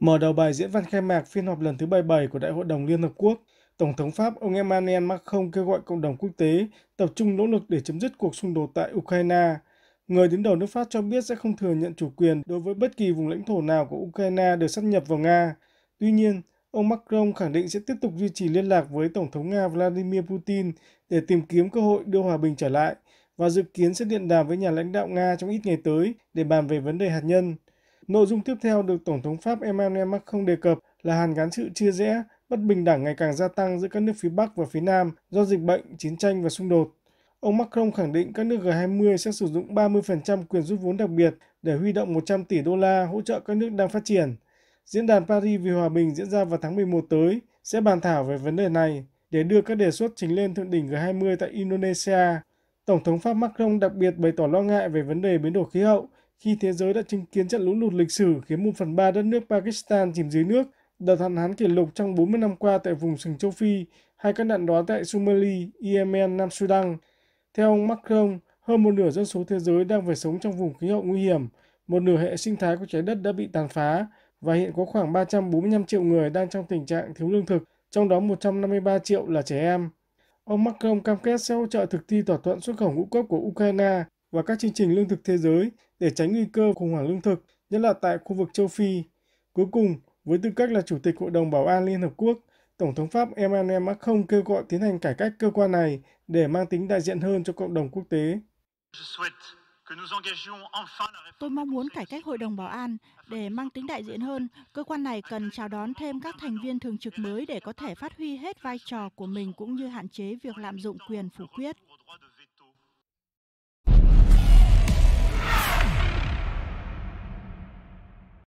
Mở đầu bài diễn văn khai mạc phiên họp lần thứ 77 của Đại hội đồng Liên Hợp Quốc, Tổng thống Pháp ông Emmanuel Macron kêu gọi cộng đồng quốc tế tập trung nỗ lực để chấm dứt cuộc xung đột tại Ukraine. Người đứng đầu nước Pháp cho biết sẽ không thừa nhận chủ quyền đối với bất kỳ vùng lãnh thổ nào của Ukraine được sắp nhập vào Nga. Tuy nhiên, ông Macron khẳng định sẽ tiếp tục duy trì liên lạc với Tổng thống Nga Vladimir Putin để tìm kiếm cơ hội đưa hòa bình trở lại và dự kiến sẽ điện đàm với nhà lãnh đạo Nga trong ít ngày tới để bàn về vấn đề hạt nhân. Nội dung tiếp theo được Tổng thống Pháp Emmanuel Macron đề cập là hàn gắn sự chia rẽ, bất bình đẳng ngày càng gia tăng giữa các nước phía Bắc và phía Nam do dịch bệnh, chiến tranh và xung đột. Ông Macron khẳng định các nước G20 sẽ sử dụng 30% quyền rút vốn đặc biệt để huy động 100 tỷ đô la hỗ trợ các nước đang phát triển. Diễn đàn Paris vì hòa bình diễn ra vào tháng 11 tới sẽ bàn thảo về vấn đề này để đưa các đề xuất trình lên thượng đỉnh G20 tại Indonesia. Tổng thống Pháp Macron đặc biệt bày tỏ lo ngại về vấn đề biến đổi khí hậu khi thế giới đã chứng kiến trận lũ lụt lịch sử khiến một phần ba đất nước Pakistan chìm dưới nước, đợt hạn hán kỷ lục trong 40 năm qua tại vùng sừng châu Phi hay các nạn đói tại Somalia, Yemen, Nam Sudan. Theo ông Macron, hơn một nửa dân số thế giới đang phải sống trong vùng khí hậu nguy hiểm, một nửa hệ sinh thái của trái đất đã bị tàn phá và hiện có khoảng 345 triệu người đang trong tình trạng thiếu lương thực, trong đó 153 triệu là trẻ em. Ông Macron cam kết sẽ hỗ trợ thực thi thỏa thuận xuất khẩu ngũ cốc của Ukraine và các chương trình lương thực thế giới để tránh nguy cơ khủng hoảng lương thực, nhất là tại khu vực châu Phi. Cuối cùng, với tư cách là Chủ tịch Hội đồng Bảo an Liên Hợp Quốc, Tổng thống Pháp Emmanuel Macron kêu gọi tiến hành cải cách cơ quan này để mang tính đại diện hơn cho cộng đồng quốc tế. Tôi mong muốn cải cách Hội đồng Bảo an để mang tính đại diện hơn. Cơ quan này cần chào đón thêm các thành viên thường trực mới để có thể phát huy hết vai trò của mình cũng như hạn chế việc lạm dụng quyền phủ quyết.